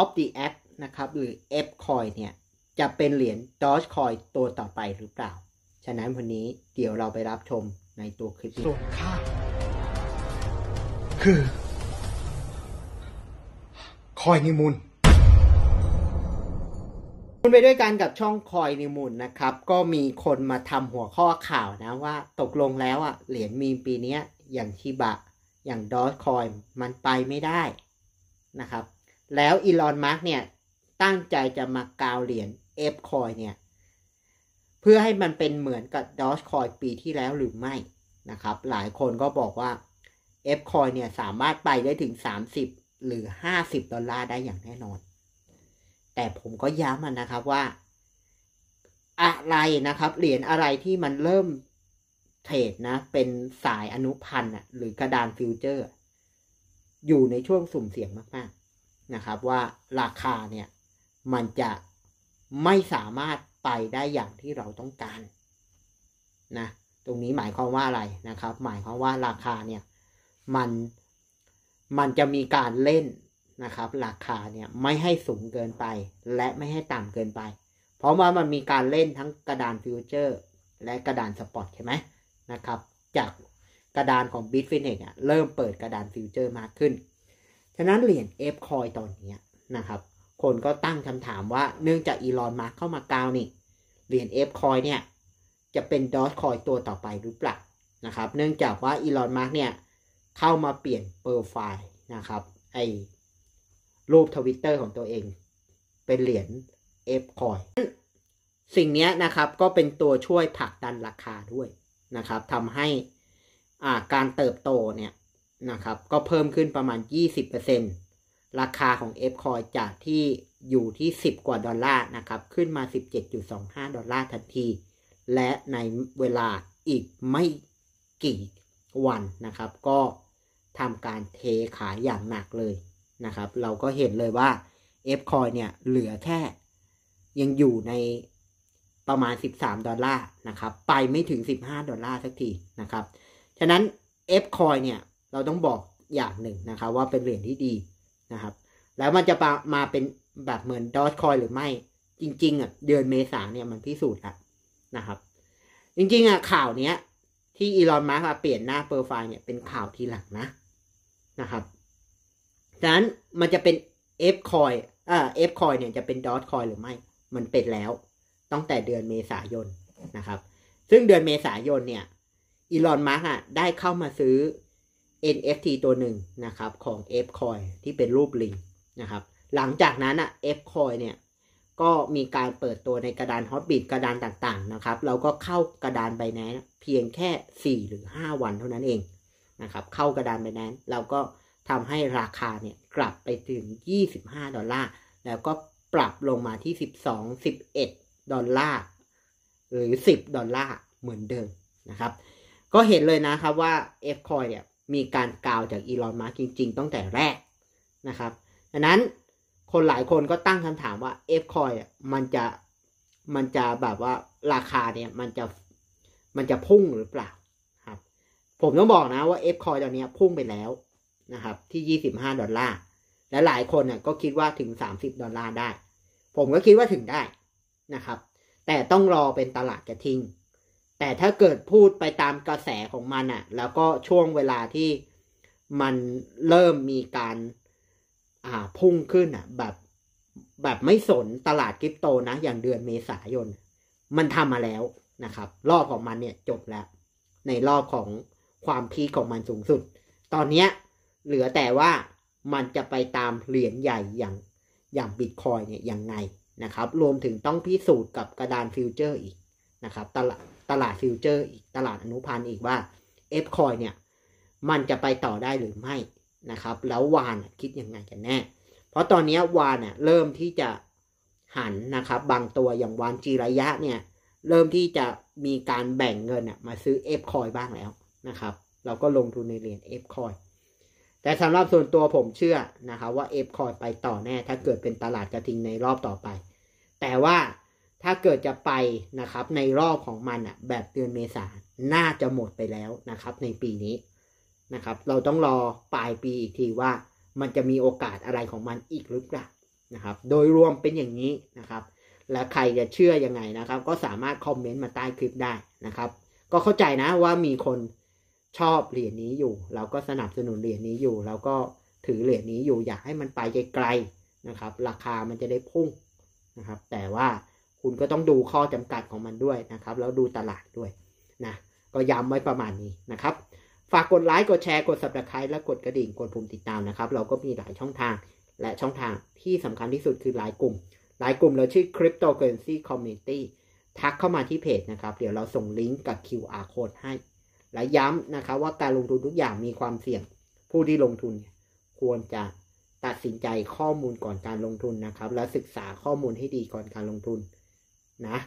of the app นะครับ หรือ F coin เนี่ย จะเป็นเหรียญ Doge coin ตัวต่อไปหรือเปล่า ฉะนั้นวันนี้ เดี๋ยวเราไปรับชมในตัวคลิปส่วนค่าคือ คอยนิมูล คุณไปด้วยกันกับช่องคอยนิมูลนะครับ ก็มีคนมาทำหัวข้อข่าวนะว่าตกลงแล้วอ่ะเหรียญมีปีนี้อย่างชิบะ อย่างดอทคอยมันไปไม่ได้นะครับแล้วอีลอนมาร์กเนี่ยตั้งใจจะมากาวเหรียญเอฟคอยเนี่ย เพื่อให้มันเป็นเหมือนกับดอชคอยปีที่แล้วหรือไม่นะครับ หลายคนก็บอกว่าเอฟคอยเนี่ยสามารถไปได้ถึง 30 หรือ 50ดอลลาร์ได้อย่างแน่นอน แต่ผมก็ย้ำมันนะครับว่า อะไรนะครับ เหรียญอะไรที่มันเริ่ม เทรดนะ เป็นสายอนุพันธ์หรือกระดานฟิวเจอร์ อยู่ในช่วงสุ่มเสี่ยงมากๆนะครับว่าราคาเนี่ยมันจะไม่สามารถไปได้อย่างที่เราต้องการนะตรงนี้หมายความว่าอะไรนะครับ หมายความว่าราคาเนี่ยมันมันจะมีการเล่นนะครับ ราคาเนี่ยไม่ให้สูงเกินไปและไม่ให้ต่ำเกินไป เพราะว่ามันมีการเล่นทั้งกระดานฟิวเจอร์และกระดานสปอตใช่ไหมนะครับ จากกระดานของบ b i t f นกอะเริ่มเปิดกระดานฟิวเจอร์มากขึ้นฉะนั้นเหรียญ F คอยตอนนี้นะครับคนก็ตั้งคำถามว่าเนื่องจากอีลอนมาเข้ามากาวนี่ เหรียญ F คอยเนี่ย จะเป็นดอทคอยตัวต่อไปหรือเปล่านะครับ เนื่องจากว่าอีลอนมาร์กเนี่ยเข้ามาเปลี่ยนโปรไฟล์นะครับไอรูปทวิตเตอร์ของตัวเอง เป็นเหรียญ F คอยสิ่งนี้นะครับก็เป็นตัวช่วยผลักดันราคาด้วยนะครับทำให้การเติบโตเนี่ยนะครับ ก็เพิ่มขึ้นประมาณ 20%ราคาของ F Coin จากที่อยู่ที่ 10 กว่าดอลลาร์นะครับ ขึ้นมา 17.25 ดอลลาร์ทันที และในเวลาอีกไม่กี่วันนะครับ ก็ทำการเทขายอย่างหนักเลยนะครับ เราก็เห็นเลยว่า F Coin เนี่ย เหลือแค่ยังอยู่ในประมาณ 13 ดอลลาร์นะครับ ไปไม่ถึง 15 ดอลลาร์สักทีนะครับ ฉะนั้น F Coin เนี่ยเราต้องบอกอย่างหนึ่งนะครับ ว่าเป็นเหรียญที่ดีนะครับ แล้วมันจะมาเป็นแบบเหมือนดอทคอยหรือไม่ จริง ๆอ่ะเดือนเมษาเนี่ยมันพิสูจน์ละนะครับ จริงๆอ่ะข่าวเนี้ย ที่อีลอนมาร์กเปลี่ยนหน้าโปรไฟล์เนี่ยเป็นข่าวทีหลังนะนะครับดังนั้นมันจะเป็นเอฟคอยเอ่อฟคอยเนี่ยจะเป็นดอทคอยหรือไม่ มันเป็นแล้วตั้งแต่เดือนเมษายนนะครับ ซึ่งเดือนเมษายนเนี่ยอีลอนมาร์กอ่ะ ได้เข้ามาซื้อ NFT ตัวหนึ่งนะครับ ของ F Coin ที่เป็นรูปลิงนะครับ หลังจากนั้นอะ F Coin เนี่ย ก็มีการเปิดตัวในกระดานฮอ t บิตกระดานต่างๆ นะครับ เราก็เข้ากระดานใบแนนเพียงแค่ 4 หรือ 5 วันเท่านั้นเองนะครับเข้ากระดานใบแนนเราก็ทำให้ราคาเนี่ย กลับไปถึง 25 ดอลลาร์ แล้วก็ปรับลงมาที่ 12 11 ดอลลาร์ หรือ 10 ดอลลาร์เหมือนเดิมนะครับ ก็เห็นเลยนะครับว่า F Coin เนี่ยมีการกล่าวจากอีลอนมาร์กจริง ๆตั้งแต่แรกนะครับ ดังนั้นคนหลายคนก็ตั้งคำถามว่า F coin มันจะมันจะแบบว่าราคาเนี่ยมันจะมันจะพุ่งหรือเปล่าครับผมต้องบอกนะว่า F coin ตอนนี้พุ่งไปแล้วนะครับ ที่ 25 ดอลลาร์ และหลายคนเนี่ยก็คิดว่าถึง 30 ดอลลาร์ได้ ผมก็คิดว่าถึงได้นะครับ แต่ต้องรอเป็นตลาดกระทิงแต่ถ้าเกิดพูดไปตามกระแสของมันอะแล้วก็ช่วงเวลาที่มันเริ่มมีการอ่าพุ่งขึ้นอะแบบแบบไม่สนตลาดคริปโตนะ อย่างเดือนเมษายน มันทำมาแล้วนะครับ รอบของมันเนี่ยจบแล้ว ในรอบของความพีของมันสูงสุด ตอนนี้เหลือแต่ว่ามันจะไปตามเหรียญใหญ่อย่าง อย่างบิตคอยเนี่ยยังไงนะครับ รวมถึงต้องพิสูจน์กับกระดานฟิวเจอร์อีกนะครับ ตลาดตลาดฟิวเจอร์อีกตลาดอนุพันธ์อีกว่า F c o i n เนี่ย มันจะไปต่อได้หรือไม่นะครับ แล้ววานคิดยังไงกันแน่ เพราะตอนนี้วานเริ่มที่จะหันนะครับ บางตัวอย่างวานจีระยะเนี่ย เริ่มที่จะมีการแบ่งเงิน มาซื้อ F c o i n บ้างแล้วนะครับ เราก็ลงทุนในเหรียญ F c o i n แต่สำหรับส่วนตัวผมเชื่อนะครับ ว่า F c o i n ไปต่อแน่ ถ้าเกิดเป็นตลาดกระทิงในรอบต่อไป แต่ว่าถ้าเกิดจะไปนะครับในรอบของมันอะ่ะแบบเดือนเมษาน่าจะหมดไปแล้วนะครับ ในปีนี้นะครับ เราต้องรอปลายปีอีกทีว่ามันจะมีโอกาสอะไรของมันอีกหรือเปล่านะครับ โดยรวมเป็นอย่างนี้นะครับ และใครจะเชื่อยังไงนะครับ ก็สามารถคอมเมนต์มาใต้คลิปได้นะครับ ก็เข้าใจนะว่ามีคนชอบเหรียญนี้อยู่ เราก็สนับสนุนเหรียญนี้อยู่เราก็ถือเหรียญนี้อยู่ อยากให้มันไปไกลๆนะครับ ราคามันจะได้พุ่งนะครับ แต่ว่าคุณก็ต้องดูข้อจำกัดของมันด้วยนะครับ แล้วดูตลาดด้วยนะก็ย้ำไว้ประมาณนี้นะครับ ฝากกดไลค์กดแชร์กด subscribe และกดกระดิ่งกดปุ่มติดตามนะครับ เราก็มีหลายช่องทาง และช่องทางที่สำคัญที่สุดคือไลน์กลุ่มไลน์กลุ่มเราชื่อ Cryptocurrency Community ทักเข้ามาที่เพจนะครับเดี๋ยวเราส่งลิงก์กับ QR code ให้ และย้ำนะครับ ว่าการลงทุนทุกอย่างมีความเสี่ยง ผู้ที่ลงทุน ควรจะตัดสินใจข้อมูลก่อนการลงทุนนะครับ และศึกษาข้อมูลให้ดีก่อนการลงทุนนะ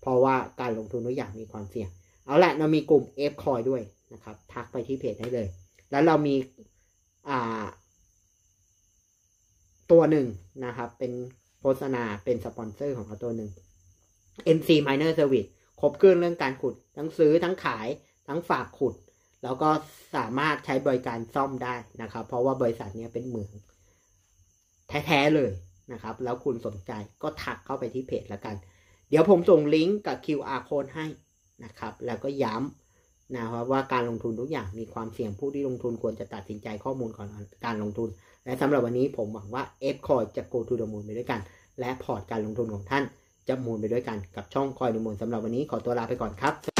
เพราะว่าการลงทุนทุกอย่างมีความเสี่ยง เอาละเรามีกลุ่ม F c o i ด้วยนะครับ ทักไปที่เพจได้เลย แล้วเรามีอ่า ตัวหนึ่งนะครับเป็นโฆษณาเป็นสปอนเซอร์ของเขาตัวหนึ่ง NC Miner Service ครบเครื่องเรื่องการขุด ทั้งซื้อ ทั้งขายทั้งฝากขุด แล้วก็สามารถใช้บริการซ่อมได้นะครับ เพราะว่าบริษัทนี้เป็นเหมืองแท้ ๆ เลยนะครับ แล้วคุณสนใจก็ทักเข้าไปที่เพจแล้วกันเดี๋ยวผมส่งลิงก์กับ QR code ให้นะครับ แล้วก็ย้ำนะครับว่าการลงทุนทุกอย่างมีความเสี่ยงผู้ที่ลงทุนควรจะตัดสินใจข้อมูลก่อนการลงทุน และสำหรับวันนี้ผมหวังว่า F c o i จะ go to the moon ไปด้วยกัน และพอร์ตการลงทุนของท่านจะมูลไปด้วยกันกับช่องคอยดูมูลสำหรับวันนี้ขอตัวลาไปก่อนครับ